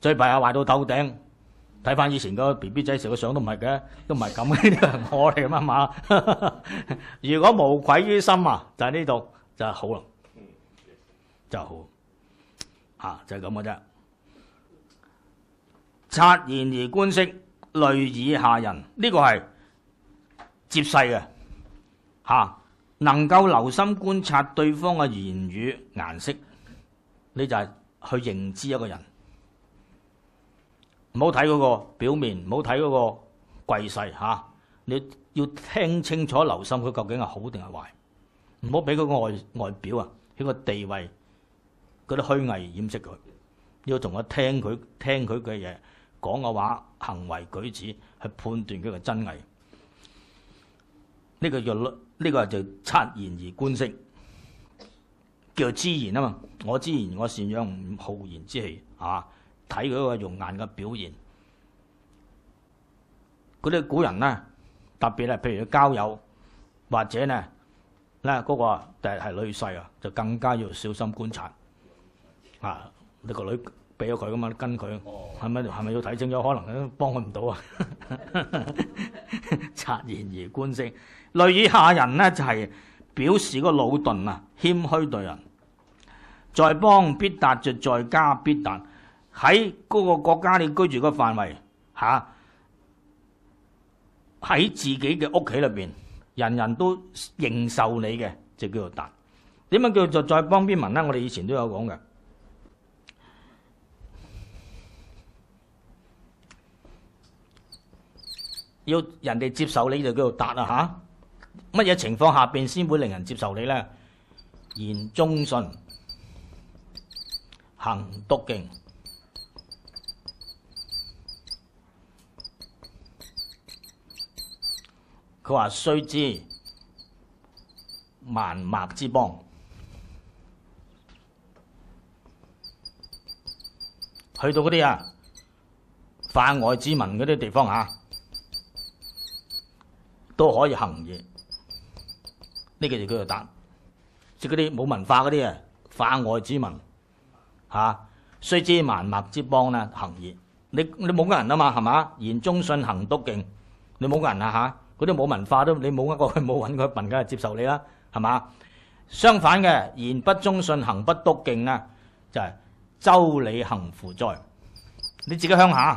最弊啊，坏到透顶！睇翻以前個 B B 仔时嘅相都唔係嘅，都唔係咁嘅。呢 我哋阿嘛。如果無愧於心啊，就喺呢度就係好啦，就好嚇，就係咁嘅啫。察言而觀色，慮以下人，呢個係接世嘅嚇，能夠留心觀察對方嘅言語顏色，你就係去認知一個人。唔好睇嗰個表面，唔好睇嗰個貴勢嚇。你要聽清楚、留心佢究竟係好定係壞。唔好俾嗰個外外表啊，佢個地位嗰啲虛偽掩飾佢。要同我聽佢聽佢嘅嘢講嘅話、行為舉止去判斷佢嘅真偽。呢個就呢個就察言而觀色，叫知言啊嘛。我知言，我善養浩然之氣啊。睇佢個容顏嘅表現，嗰啲古人咧，特別係譬如交友或者咧，嗱嗰個第係女婿啊，就更加要小心觀察啊！你個女俾咗佢噶嘛，跟佢喺咪係咪要睇清？有可能幫佢唔到啊！察言而觀色，類以下人咧就係表示個老頓啊，謙虛對人，在邦必達就在家必達。喺嗰個國家你居住嘅範圍，吓，喺自己嘅屋企裏边，人人都認受你嘅就叫做達。點样叫做再幫邊民啦？我哋以前都有講嘅，要人哋接受你就叫做達啦吓，乜嘢情況下邊先會令人接受你咧？言忠信，行笃勁。佢話：雖知萬物之邦，去到嗰啲啊，化外之民嗰啲地方嚇，都可以行業。呢個就叫做答，即嗰啲冇文化嗰啲啊，化外之民嚇，雖知萬物之邦呢，行業你你冇個人啊嘛，係嘛？言忠信，行笃敬，你冇個人啊吓！嗰啲冇文化都你冇呃过佢，冇揾佢民梗系接受你啦，係嘛？相反嘅言不忠信，行不笃勁啊，就係周禮行乎哉。你自己鄉下，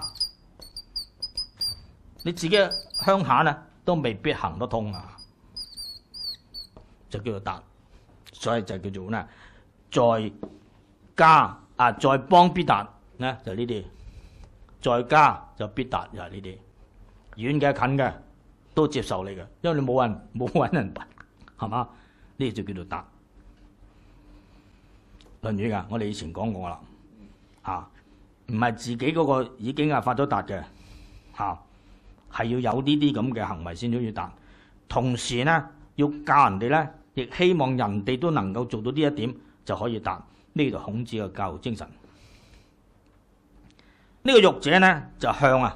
你自己鄉下咧都未必行得通啊，就叫做達。所以就叫做咧，在家啊，在幫必達咧，就呢啲，在家就必達就係呢啲遠嘅近嘅。都接受你嘅，因為你冇 人冇揾人揼，係嘛？呢就叫做達。論語噶，我哋以前講過啦，吓唔係自己嗰個已經啊發咗達嘅，嚇係要有呢啲咁嘅行為先可以達。同時咧，要教人哋咧，亦希望人哋都能夠做到呢一點，就可以達。呢就孔子嘅教育精神。呢個欲者咧，就向啊。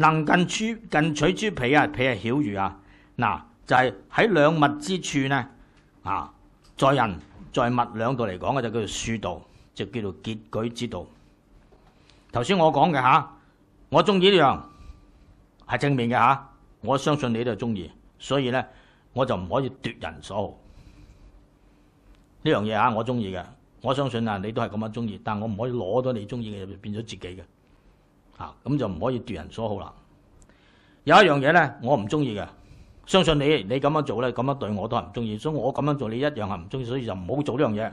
能近取近取豬皮啊，皮係曉如啊，嗱就係喺兩物之處呢啊，在人，在物兩度嚟講嘅就叫做恕道，就叫做結舉之道。頭先我講嘅嚇，我中意呢樣係正面嘅嚇，我相信你都中意，所以咧我就唔可以奪人所好呢樣嘢嚇，我中意嘅，我相信啊你都係咁樣中意，但我唔可以攞到你中意嘅變咗自己嘅。啊，咁就唔可以奪人所好啦。有一樣嘢咧，我唔中意嘅。相信你，你咁樣做咧，咁樣對我都係唔中意。所以，我咁樣做你一樣係唔中意，所以就唔好做呢樣嘢。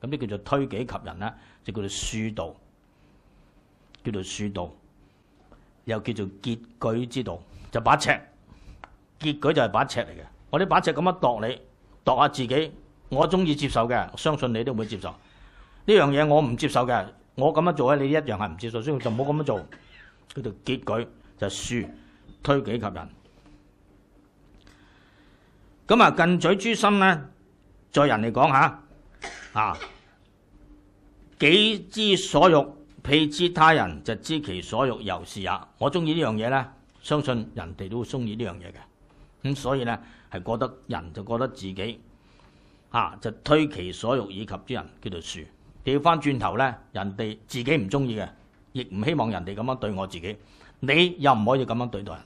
咁呢叫做推己及人啦，就叫做恕道，叫做恕道，又叫做結举之道，就把尺。結举就係把尺嚟嘅。我呢把尺咁樣度你，度下自己，我中意接受嘅，相信你都唔會接受。呢樣嘢我唔接受嘅。我咁樣做咧，你一樣係唔接受，所以就唔好咁樣做。叫做結局就輸，推己及人。咁啊，近嘴豬心咧，在人嚟講吓，啊，己之所欲，譬之他人；就知其所欲，由是也。我中意呢樣嘢咧，相信人哋都中意呢樣嘢嘅。咁所以咧，係覺得人就覺得自己啊，就推其所欲以及之人叫做輸。调翻轉頭咧，人哋自己唔中意嘅，亦唔希望人哋咁樣對我自己。你又唔可以咁樣對待人。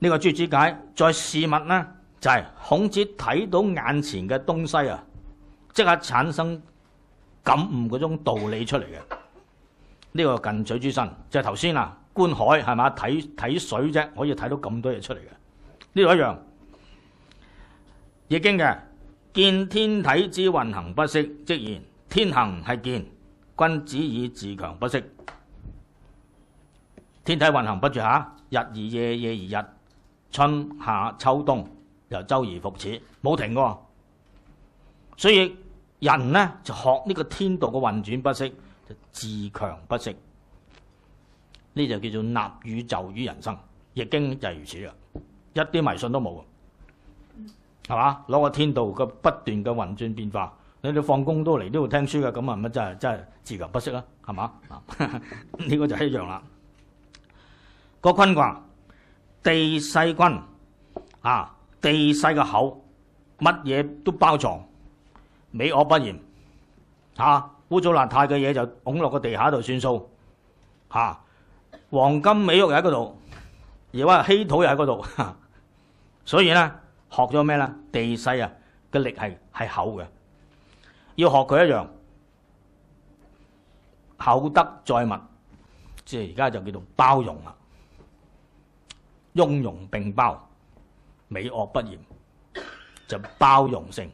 呢個諸子解再事物呢，就係孔子睇到眼前嘅東西啊，即刻產生感悟嗰種道理出嚟嘅。呢個近水之身，就系頭先啊，觀海係嘛，睇睇水啫，可以睇到咁多嘢出嚟嘅。呢度一樣《易經》嘅。见天体之运行不息，即然天行系见，君子以自强不息。天体运行不住吓，日而夜，夜而日，春夏秋冬又周而复始，冇停过。所以人呢就学呢个天道嘅运转不息，就自强不息。呢就叫做纳宇宙于人生，易经就系如此嘅，一啲迷信都冇。係嘛？攞個天道嘅不斷嘅運轉變化，你哋放工都嚟呢度聽書嘅，咁啊乜真係真係自求不息啦，係嘛？呢個就係一樣啦。個坤卦，地勢坤，啊地勢嘅口乜嘢都包藏，美惡不言，嚇污糟邋遢嘅嘢就拱落個地下度算數，嚇黃金美玉又喺嗰度，而話稀土又喺嗰度，所以咧。學咗咩咧？地勢啊，嘅力係係厚嘅，要學佢一樣。厚德載物，即係而家就叫做包容啦，雍容並包，美惡不言，就包容性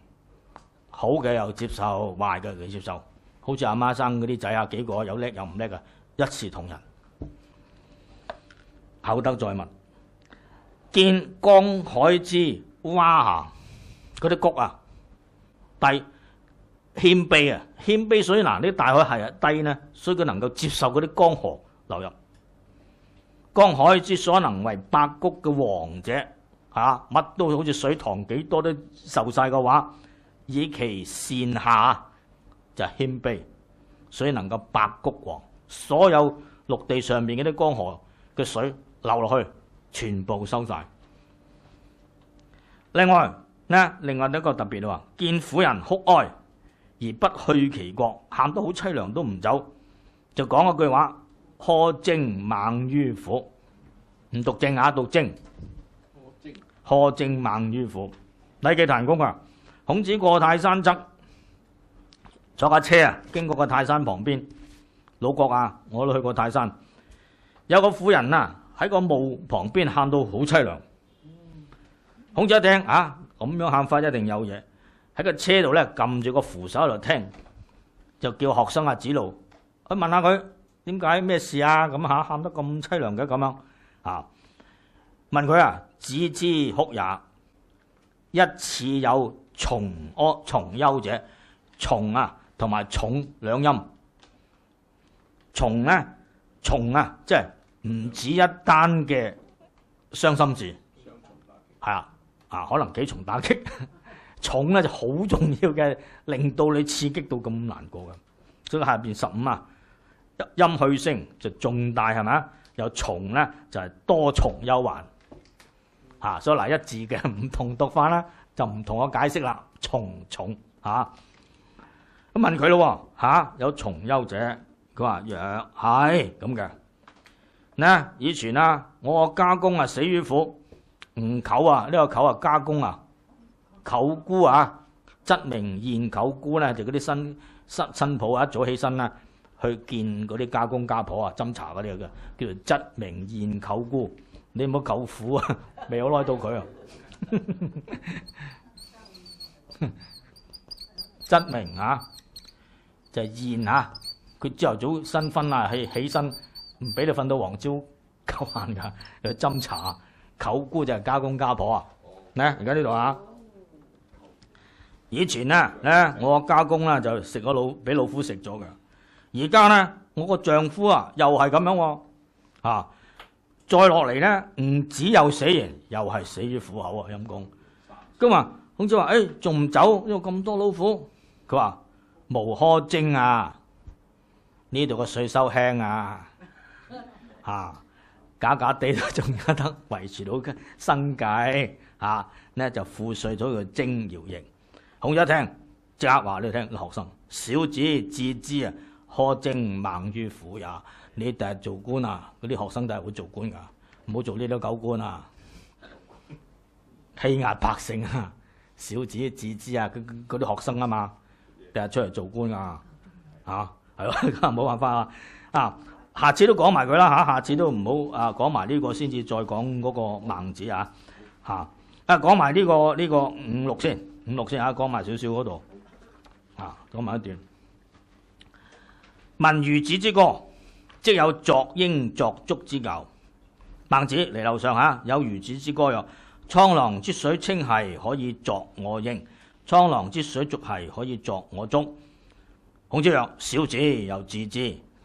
好嘅又接受，壞嘅佢接受。好似阿媽生嗰啲仔啊，幾個有叻有唔叻嘅，一視同仁。厚德載物，見江海之。蛙啊！嗰啲谷啊，低，谦卑啊，谦卑所以嗱啲大海系啊低呢，所以佢能够接受嗰啲江河流入。江海之所能为百谷嘅王者吓乜都好似水塘几多都受晒嘅话，以其善下就谦卑，所以能够百谷王。所有陆地上面嗰啲江河嘅水流落去，全部收晒。另外咧，另外一個特別喎，見婦人哭哀而不去其國，喊到好凄涼都唔走，就講嗰句話：苛政猛於虎。唔讀正眼讀正。苛政猛於虎。礼記彈功啊！孔子過泰山側，坐架車啊，經過個泰山旁邊。老郭啊，我都去過泰山。有個婦人啊，喺個墓旁邊喊到好凄涼。孔子一听啊，咁样喊法一定有嘢喺个车度咧，揿住个扶手喺度听，就叫学生阿子路，去问下佢点解咩事啊咁吓，喊得咁凄凉嘅咁样啊？问佢啊，子之哭也，一次有从恶从忧者，从啊同埋重两音，从咧从啊，即系唔止一单嘅伤心字，系啊。啊，可能幾重打擊，重咧就好重要嘅，令到你刺激到咁難過嘅。所以下邊十五啊，一音去聲就重大係啊？有重咧就係多重憂患。嚇，所以嗱一字嘅唔同讀法啦，就唔同我解釋啦。重重嚇，咁問佢咯，嚇有重憂者，佢話弱係咁嘅。嗱，以前啊，我家公啊死於苦。唔舅啊，呢個舅啊，家公啊，舅姑啊，则明宴舅姑咧，就嗰啲新新新抱啊，一早起身啦，去見嗰啲家公家婆啊，斟茶嗰啲嘅，叫做则明宴舅姑。你冇舅父啊，未有耐到佢啊。则 明啊，就宴啊，佢朝頭早新婚啊，起起身唔俾你瞓到黃朝够晏噶，去斟茶。舅姑就係家公家婆啊，咧而家呢度啊，以前咧咧我家公咧就食咗老俾老虎食咗嘅，而家咧我个丈夫啊又系咁样，啊再落嚟咧唔止有死人，又系死於虎口啊陰公，咁啊孔子話：，誒仲唔走？因為咁多老虎，佢話無可精啊，呢度個税收輕啊，嚇。假假地都仲有得維持到生計嚇，呢就賦税咗佢精搖型。孔一聽，刻話你聽學生小子自知啊，苛精猛於虎也。你第日做官啊，嗰啲學生都係會做官噶，唔好做呢啲狗官啊，欺壓百姓啊。小子自知啊，嗰嗰啲學生啊嘛，第日出嚟做官啊，嚇係咯，冇辦法啊啊！下次都講埋佢啦嚇，下次都唔好啊講埋呢個先至再講嗰個孟子啊嚇啊講埋呢個呢個五六先五六先啊講埋少少嗰度啊講埋一段。文如子之歌，即有作鷹作足之鳩。孟子嚟樓上嚇，有如子之歌曰：滄浪之水清兮，可以作我鷹；滄浪之水足兮，可以作我足。孔子曰：小子有自知。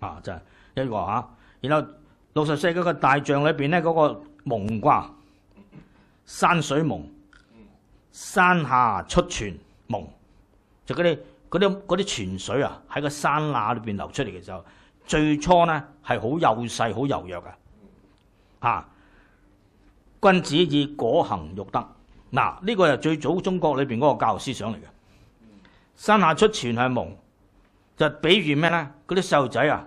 啊，就係一個嚇，然後六十四嗰個大象裏邊咧，嗰個蒙卦，山水蒙，山下出泉蒙，就嗰啲啲啲泉水啊，喺個山罅裏邊流出嚟嘅候，最初咧係好幼細、好柔弱嘅嚇。君子以果行育德，嗱呢個又最早中國裏边嗰個教育思想嚟嘅。山下出泉係蒙，就比喻咩咧？嗰啲細路仔啊！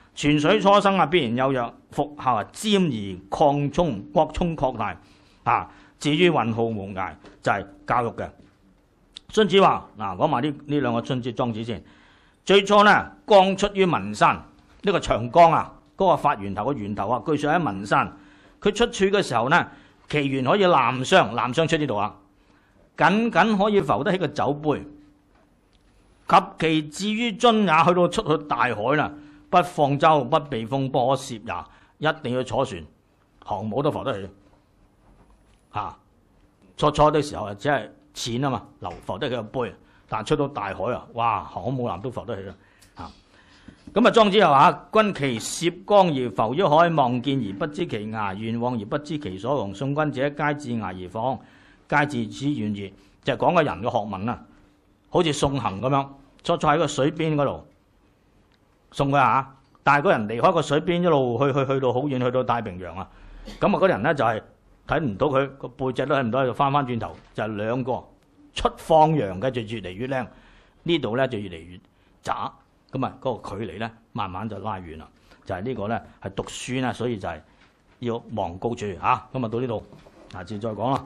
泉水初生啊，必然有弱；服下尖漸而擴充，擴充擴大啊。至於雲浩無涯，就係教育嘅。孙子話：嗱，講埋呢呢兩個《春节庄子》先。最初咧，江出於文山，呢個長江啊，嗰個發源頭嘅源頭啊，據说喺文山。佢出處嘅時候咧，其源可以南上，南上出呢度啊，僅僅可以浮得起個酒杯，及其至於樽雅，去到出去大海啦。不放舟不避風波涉也一定要坐船，航母都浮得起。嚇，初初的時候啊，係淺啊嘛，流浮得起個杯。但出到大海啊，哇，航母艦都浮得起啊。嚇，咁啊莊子又話：君其涉江而浮於海，望見而不知其崖遠望而不知其所亡。送君者皆自崖而訪，皆自此遠而。就係講個人嘅學問啊，好似送行咁樣，初初喺個水邊嗰度。送佢啊！但系嗰人離開個水邊一路去去去到好遠，去到太平洋啊！咁啊，嗰人咧就係睇唔到佢個背脊都睇唔到，就翻翻轉頭就兩個出放羊嘅就越嚟越靚，呢度咧就越嚟越渣。咁啊嗰個距離咧慢慢就拉遠啦。就係呢個咧係讀書啦，所以就係要望高住吓。咁啊到呢度，下次再講啦。